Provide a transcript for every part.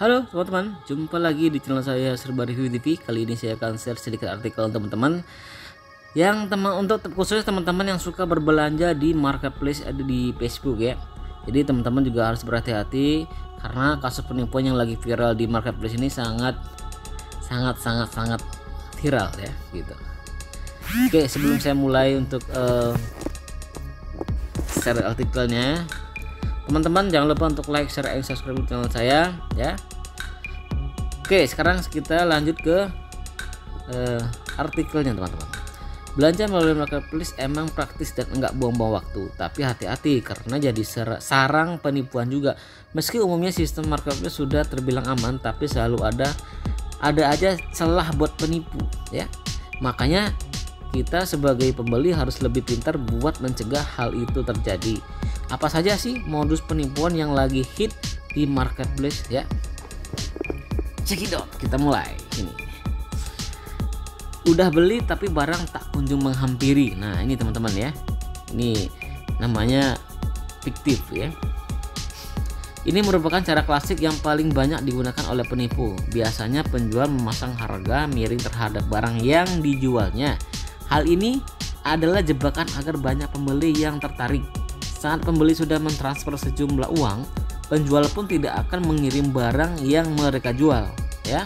Halo teman-teman, jumpa lagi di channel saya Serba Review TV. Kali ini saya akan share sedikit artikel teman-teman yang teman untuk khususnya teman-teman yang suka berbelanja di marketplace ada di Facebook ya. Jadi teman-teman juga harus berhati-hati karena kasus penipuan yang lagi viral di marketplace ini sangat sangat sangat sangat viral ya gitu. Oke, sebelum saya mulai untuk uh, share artikelnya, teman-teman jangan lupa untuk like, share, and subscribe channel saya ya Oke, sekarang kita lanjut ke uh, artikelnya teman-teman. Belanja melalui marketplace emang praktis dan enggak buang-buang waktu, tapi hati-hati karena jadi sarang penipuan juga. Meski umumnya sistem marketplace sudah terbilang aman, tapi selalu ada ada aja celah buat penipu, ya. Makanya kita sebagai pembeli harus lebih pintar buat mencegah hal itu terjadi. Apa saja sih modus penipuan yang lagi hit di marketplace ya? cekidot kita mulai ini udah beli tapi barang tak kunjung menghampiri nah ini teman-teman ya ini namanya fiktif ya ini merupakan cara klasik yang paling banyak digunakan oleh penipu biasanya penjual memasang harga miring terhadap barang yang dijualnya hal ini adalah jebakan agar banyak pembeli yang tertarik saat pembeli sudah mentransfer sejumlah uang penjual pun tidak akan mengirim barang yang mereka jual ya.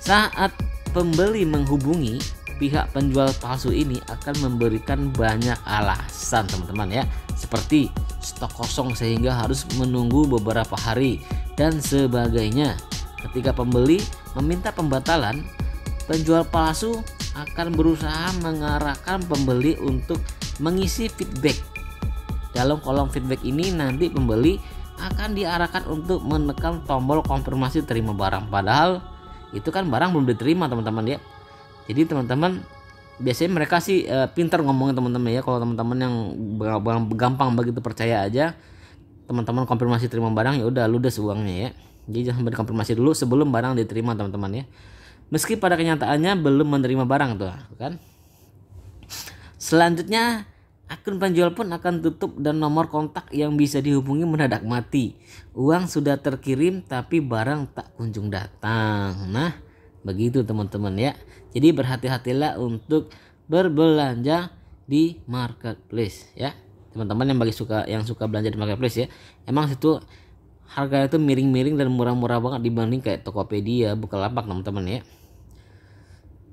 Saat pembeli menghubungi pihak penjual palsu ini akan memberikan banyak alasan teman-teman ya seperti stok kosong sehingga harus menunggu beberapa hari dan sebagainya ketika pembeli meminta pembatalan penjual palsu akan berusaha mengarahkan pembeli untuk mengisi feedback dalam kolom feedback ini nanti pembeli akan diarahkan untuk menekan tombol konfirmasi terima barang padahal itu kan barang belum diterima teman-teman ya jadi teman-teman biasanya mereka sih e, pintar ngomongin teman-teman ya kalau teman-teman yang gampang begitu percaya aja teman-teman konfirmasi terima barang ya udah ludes uangnya ya jadi jangan berkonfirmasi dulu sebelum barang diterima teman-teman ya meski pada kenyataannya belum menerima barang tuh kan selanjutnya Akun penjual pun akan tutup dan nomor kontak yang bisa dihubungi mendadak mati. Uang sudah terkirim tapi barang tak kunjung datang. Nah, begitu teman-teman ya. Jadi berhati-hatilah untuk berbelanja di marketplace ya. Teman-teman yang bagi suka yang suka belanja di marketplace ya. Emang situ harganya itu miring-miring dan murah-murah banget dibanding kayak Tokopedia, Bukalapak teman-teman ya.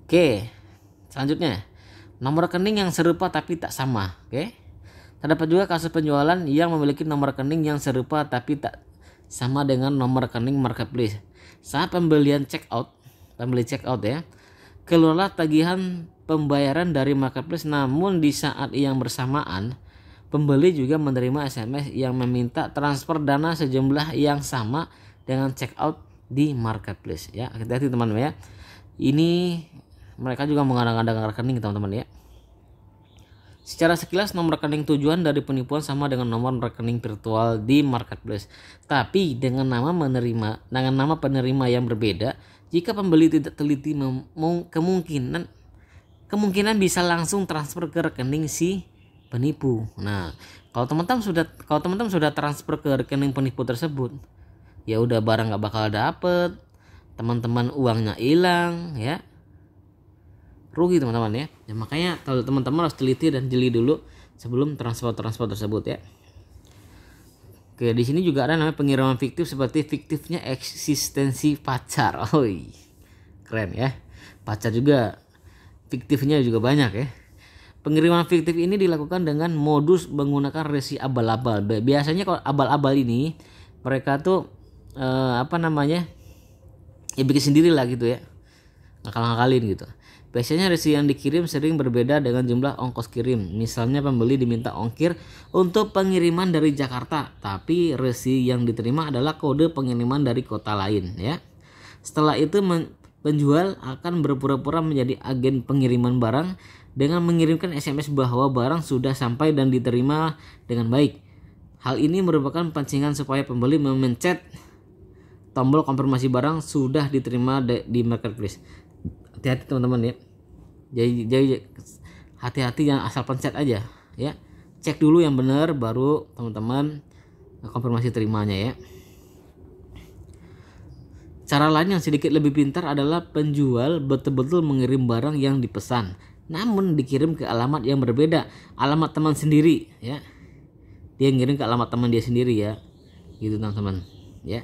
Oke, selanjutnya nomor rekening yang serupa tapi tak sama, oke? Okay? Terdapat juga kasus penjualan yang memiliki nomor rekening yang serupa tapi tak sama dengan nomor rekening marketplace. Saat pembelian check out, pembeli check out ya, keluarlah tagihan pembayaran dari marketplace namun di saat yang bersamaan pembeli juga menerima SMS yang meminta transfer dana sejumlah yang sama dengan check out di marketplace ya. Hati-hati teman-teman ya. Ini mereka juga mengadang-adang rekening teman-teman ya. Secara sekilas nomor rekening tujuan dari penipuan sama dengan nomor rekening virtual di marketplace, tapi dengan nama menerima dengan nama penerima yang berbeda. Jika pembeli tidak teliti kemungkinan kemungkinan bisa langsung transfer ke rekening si penipu. Nah, kalau teman-teman sudah kalau teman-teman sudah transfer ke rekening penipu tersebut, ya udah barang nggak bakal dapet, teman-teman uangnya hilang, ya rugi teman-teman ya. ya makanya kalau teman-teman harus teliti dan jeli dulu sebelum transfer-transfer tersebut ya Oke, di sini juga ada namanya pengiriman fiktif seperti fiktifnya eksistensi pacar. ohi keren ya. Pacar juga fiktifnya juga banyak ya. Pengiriman fiktif ini dilakukan dengan modus menggunakan resi abal-abal. Biasanya kalau abal-abal ini mereka tuh eh, apa namanya? Ya bikin sendiri lah gitu ya. Ngakal-ngakalin gitu. Biasanya resi yang dikirim sering berbeda dengan jumlah ongkos kirim. Misalnya pembeli diminta ongkir untuk pengiriman dari Jakarta, tapi resi yang diterima adalah kode pengiriman dari kota lain ya. Setelah itu penjual akan berpura-pura menjadi agen pengiriman barang dengan mengirimkan SMS bahwa barang sudah sampai dan diterima dengan baik. Hal ini merupakan pancingan supaya pembeli memencet tombol konfirmasi barang sudah diterima di marketplace hati-hati teman-teman ya jadi jadi hati-hati yang asal pencet aja ya cek dulu yang benar baru teman-teman konfirmasi terimanya ya cara lain yang sedikit lebih pintar adalah penjual betul-betul mengirim barang yang dipesan namun dikirim ke alamat yang berbeda alamat teman sendiri ya dia ngirim ke alamat teman dia sendiri ya gitu teman-teman ya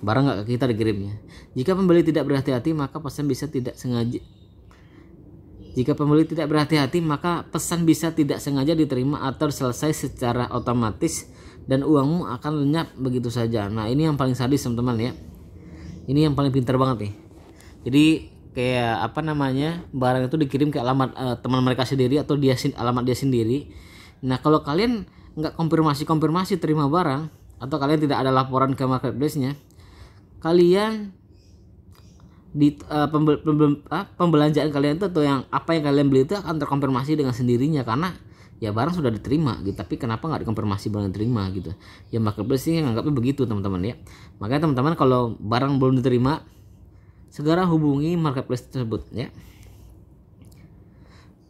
barang nggak kita dikirimnya. Jika pembeli tidak berhati-hati maka pesan bisa tidak sengaja jika pembeli tidak berhati-hati maka pesan bisa tidak sengaja diterima atau selesai secara otomatis dan uangmu akan lenyap begitu saja. Nah ini yang paling sadis teman-teman ya. Ini yang paling pintar banget nih. Jadi kayak apa namanya barang itu dikirim ke alamat uh, teman mereka sendiri atau dia alamat dia sendiri. Nah kalau kalian nggak konfirmasi konfirmasi terima barang atau kalian tidak ada laporan ke marketplace-nya, kalian di uh, eh, pembel, pembel, uh, ah, pembelanjaan kalian itu atau yang apa yang kalian beli itu akan terkonfirmasi dengan sendirinya karena ya barang sudah diterima gitu tapi kenapa nggak dikonfirmasi barang diterima gitu ya marketplace sih nganggapnya begitu teman-teman ya makanya teman-teman kalau barang belum diterima segera hubungi marketplace tersebut ya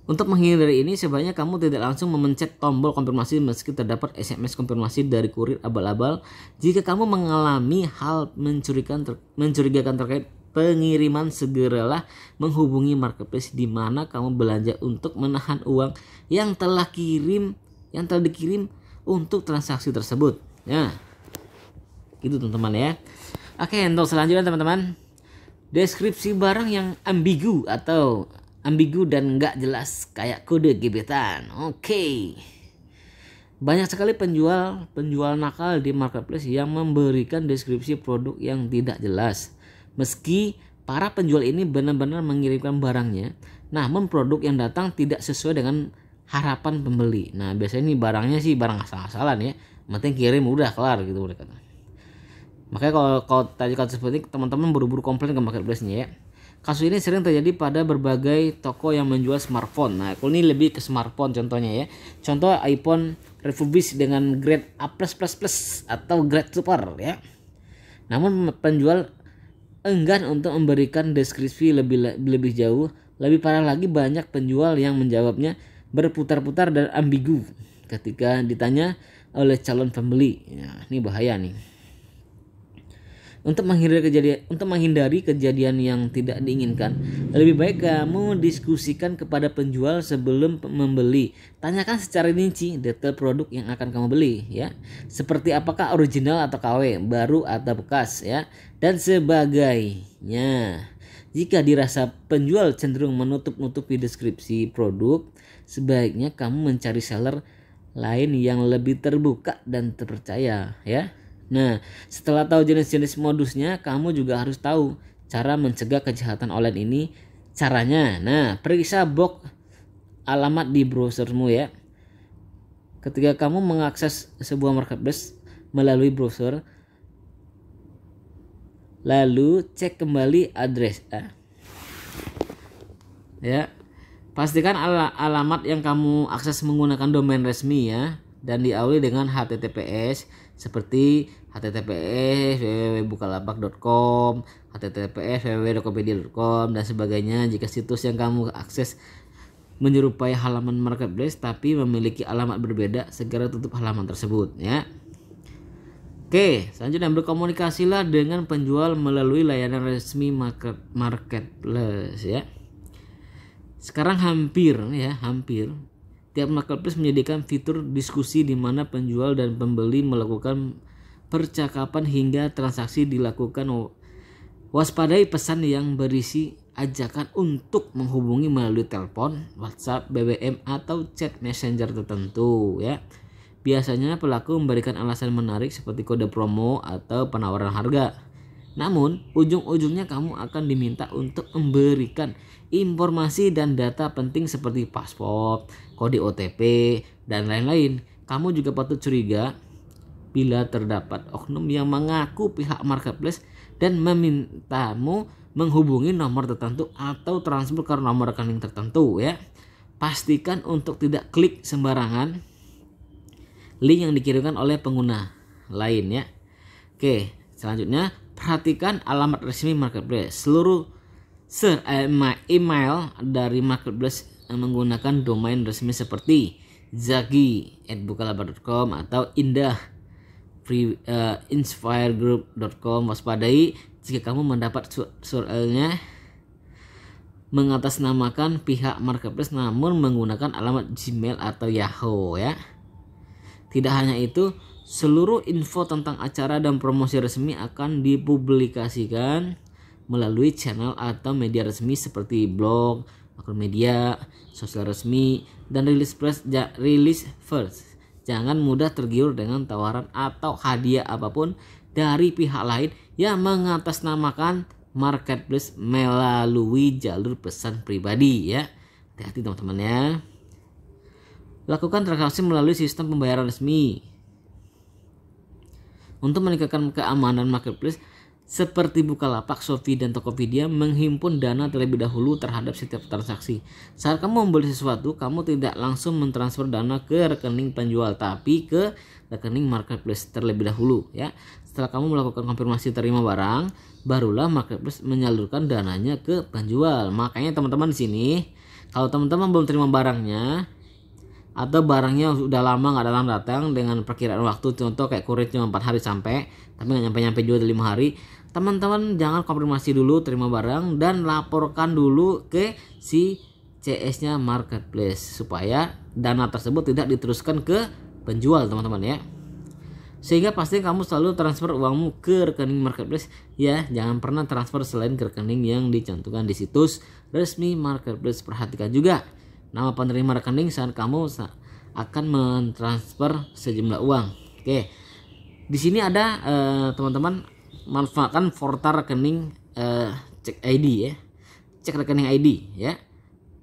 untuk menghindari ini, sebaiknya kamu tidak langsung memencet tombol konfirmasi meski terdapat SMS konfirmasi dari kurir abal-abal jika kamu mengalami hal mencurigakan, ter mencurigakan terkait pengiriman segeralah menghubungi marketplace di mana kamu belanja untuk menahan uang yang telah kirim yang telah dikirim untuk transaksi tersebut. Ya, gitu teman-teman ya. Oke, untuk selanjutnya teman-teman, deskripsi barang yang ambigu atau ambigu dan nggak jelas kayak kode gebetan. Oke. Okay. Banyak sekali penjual penjual nakal di marketplace yang memberikan deskripsi produk yang tidak jelas. Meski para penjual ini benar-benar mengirimkan barangnya, namun produk yang datang tidak sesuai dengan harapan pembeli. Nah, biasanya ini barangnya sih barang asal-asalan ya. Penting kirim udah kelar gitu mereka. Makanya kalau kalau tadi kalau seperti teman-teman buru-buru komplain ke marketplace-nya ya Kasus ini sering terjadi pada berbagai toko yang menjual smartphone. Nah, kalau ini lebih ke smartphone contohnya ya. Contoh iPhone refurbished dengan grade A+++ atau grade super ya. Namun penjual enggan untuk memberikan deskripsi lebih lebih jauh. Lebih parah lagi banyak penjual yang menjawabnya berputar-putar dan ambigu ketika ditanya oleh calon pembeli. Nah, ini bahaya nih untuk menghindari kejadian untuk menghindari kejadian yang tidak diinginkan. Lebih baik kamu diskusikan kepada penjual sebelum membeli. Tanyakan secara rinci detail produk yang akan kamu beli ya. Seperti apakah original atau KW, baru atau bekas ya dan sebagainya. Jika dirasa penjual cenderung menutup-nutupi deskripsi produk, sebaiknya kamu mencari seller lain yang lebih terbuka dan terpercaya ya. Nah, setelah tahu jenis-jenis modusnya, kamu juga harus tahu cara mencegah kejahatan online ini. Caranya, nah, periksa box alamat di browsermu ya. Ketika kamu mengakses sebuah marketplace melalui browser, lalu cek kembali address Eh. Ya. Pastikan al alamat yang kamu akses menggunakan domain resmi ya dan diawali dengan https seperti https www.bukalapak.com, https www.tokopedia.com dan sebagainya. Jika situs yang kamu akses menyerupai halaman marketplace tapi memiliki alamat berbeda, segera tutup halaman tersebut ya. Oke, selanjutnya berkomunikasilah dengan penjual melalui layanan resmi market, marketplace ya. Sekarang hampir ya, hampir Tiap marketplace menyediakan fitur diskusi di mana penjual dan pembeli melakukan percakapan hingga transaksi dilakukan. Waspadai pesan yang berisi ajakan untuk menghubungi melalui telepon, WhatsApp, BBM atau chat messenger tertentu ya. Biasanya pelaku memberikan alasan menarik seperti kode promo atau penawaran harga. Namun, ujung-ujungnya kamu akan diminta untuk memberikan informasi dan data penting seperti paspor, kode OTP, dan lain-lain. Kamu juga patut curiga bila terdapat oknum yang mengaku pihak marketplace dan memintamu menghubungi nomor tertentu atau transfer ke nomor rekening tertentu ya. Pastikan untuk tidak klik sembarangan link yang dikirimkan oleh pengguna lain ya. Oke, selanjutnya perhatikan alamat resmi marketplace. Seluruh Eh, email dari marketplace eh, menggunakan domain resmi seperti zaki@bukalapak.com atau indah free, uh, inspiregroup.com waspadai jika kamu mendapat surelnya mengatasnamakan pihak marketplace namun menggunakan alamat Gmail atau Yahoo ya. Tidak hanya itu, seluruh info tentang acara dan promosi resmi akan dipublikasikan melalui channel atau media resmi seperti blog, akun media, sosial resmi, dan rilis press ja, rilis first. Jangan mudah tergiur dengan tawaran atau hadiah apapun dari pihak lain yang mengatasnamakan marketplace melalui jalur pesan pribadi ya. Hati-hati teman-teman ya. Lakukan transaksi melalui sistem pembayaran resmi. Untuk meningkatkan keamanan marketplace, seperti Bukalapak, Shopee, dan Tokopedia menghimpun dana terlebih dahulu terhadap setiap transaksi. Saat kamu membeli sesuatu, kamu tidak langsung mentransfer dana ke rekening penjual, tapi ke rekening marketplace terlebih dahulu ya. Setelah kamu melakukan konfirmasi terima barang, barulah marketplace menyalurkan dananya ke penjual. Makanya teman-teman di sini, kalau teman-teman belum terima barangnya, atau barangnya sudah lama nggak datang datang dengan perkiraan waktu contoh kayak kurir cuma 4 hari sampai tapi nggak nyampe nyampe juga 5 hari teman-teman jangan konfirmasi dulu terima barang dan laporkan dulu ke si CS-nya marketplace supaya dana tersebut tidak diteruskan ke penjual teman-teman ya sehingga pasti kamu selalu transfer uangmu ke rekening marketplace ya jangan pernah transfer selain ke rekening yang dicantumkan di situs resmi marketplace perhatikan juga nama penerima rekening saat kamu akan mentransfer sejumlah uang oke di sini ada eh, teman-teman manfaatkan forta rekening eh, cek ID ya cek rekening ID ya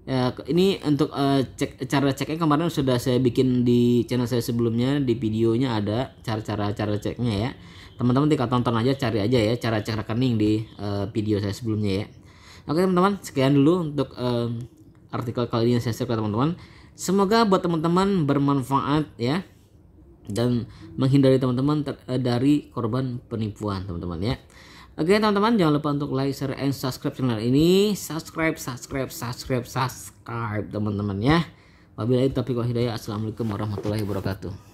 eh, ini untuk uh, cek cara ceknya kemarin sudah saya bikin di channel saya sebelumnya di videonya ada cara-cara cara ceknya ya. Teman-teman tinggal tonton aja cari aja ya cara cek rekening di uh, video saya sebelumnya ya. Oke teman-teman, sekian dulu untuk uh, artikel kali ini saya share ke teman-teman. Semoga buat teman-teman bermanfaat ya dan menghindari teman-teman eh, dari korban penipuan teman-teman ya Oke teman-teman jangan lupa untuk like, share, and subscribe channel ini subscribe, subscribe, subscribe, subscribe teman-teman ya wabillahi taufiq wa hidayah assalamualaikum warahmatullahi wabarakatuh